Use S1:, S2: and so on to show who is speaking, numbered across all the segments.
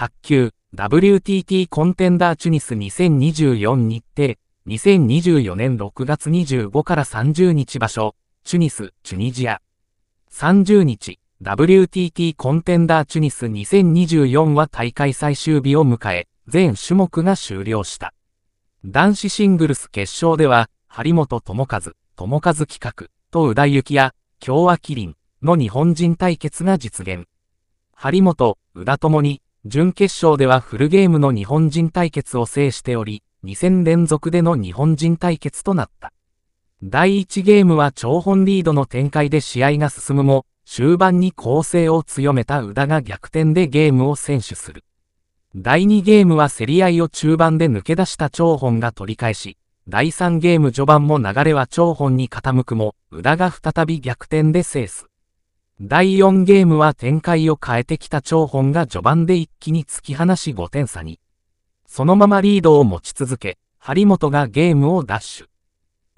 S1: 卓球 WTT コンテンダーチュニス2024日程2024年6月25から30日場所チュニス、チュニジア30日 WTT コンテンダーチュニス2024は大会最終日を迎え全種目が終了した男子シングルス決勝では張本智和、智和企画と宇田幸也、京和麒麟の日本人対決が実現張本、宇田ともに準決勝ではフルゲームの日本人対決を制しており、2戦連続での日本人対決となった。第1ゲームは長本リードの展開で試合が進むも、終盤に攻勢を強めた宇田が逆転でゲームを先取する。第2ゲームは競り合いを中盤で抜け出した長本が取り返し、第3ゲーム序盤も流れは長本に傾くも、宇田が再び逆転で制す。第4ゲームは展開を変えてきた張本が序盤で一気に突き放し5点差に。そのままリードを持ち続け、張本がゲームを奪取。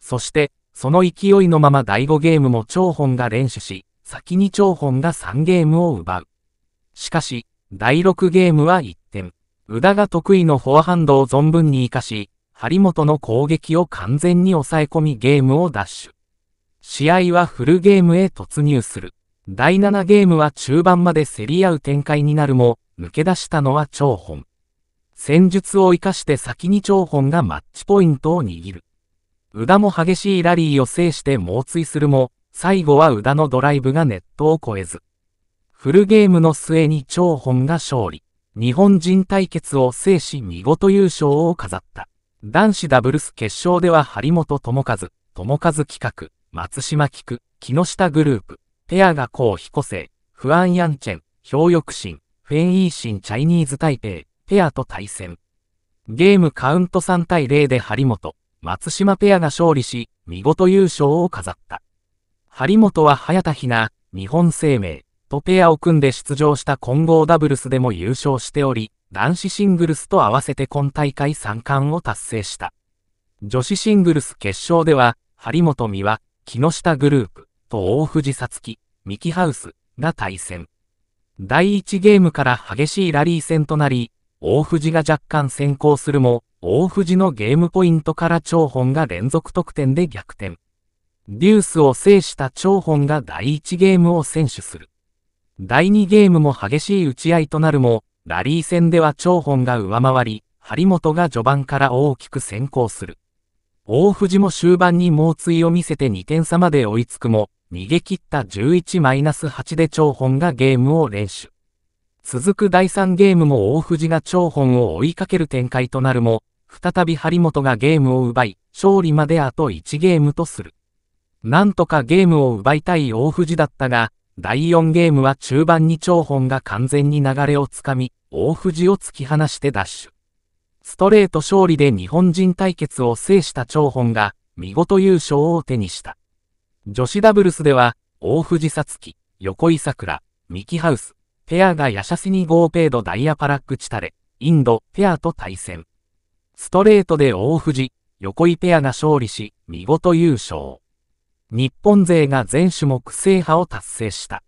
S1: そして、その勢いのまま第5ゲームも張本が連取し、先に張本が3ゲームを奪う。しかし、第6ゲームは1点。宇田が得意のフォアハンドを存分に活かし、張本の攻撃を完全に抑え込みゲームを奪取。試合はフルゲームへ突入する。第7ゲームは中盤まで競り合う展開になるも、抜け出したのは長本。戦術を生かして先に張本がマッチポイントを握る。宇田も激しいラリーを制して猛追するも、最後は宇田のドライブがネットを越えず。フルゲームの末に張本が勝利。日本人対決を制し見事優勝を飾った。男子ダブルス決勝では張本智和、智和企画、松島菊、木下グループ、ペアが候非個フ不安ヤンチェン、表シ心、フェンイーシンチャイニーズ台北、ペアと対戦。ゲームカウント3対0で張本、松島ペアが勝利し、見事優勝を飾った。張本は早田ひな、日本生命、とペアを組んで出場した混合ダブルスでも優勝しており、男子シングルスと合わせて今大会3冠を達成した。女子シングルス決勝では、張本美和、木下グループ、と大藤さつき、ミキハウスが対戦。第1ゲームから激しいラリー戦となり、大藤が若干先行するも、大藤のゲームポイントから長本が連続得点で逆転。デュースを制した長本が第1ゲームを先取する。第2ゲームも激しい打ち合いとなるも、ラリー戦では長本が上回り、張本が序盤から大きく先行する。大藤も終盤に猛追を見せて2点差まで追いつくも、逃げ切った11-8で張本がゲームを連取。続く第3ゲームも大藤が張本を追いかける展開となるも、再び張本がゲームを奪い、勝利まであと1ゲームとする。なんとかゲームを奪いたい大藤だったが、第4ゲームは中盤に張本が完全に流れをつかみ、大藤を突き放してダッシュ。ストレート勝利で日本人対決を制した張本が、見事優勝を手にした。女子ダブルスでは、大藤さつき、横井桜、ミキハウス、ペアがヤシャスニゴーペードダイヤパラックチタレ、インド、ペアと対戦。ストレートで大藤、横井ペアが勝利し、見事優勝。日本勢が全種目制覇を達成した。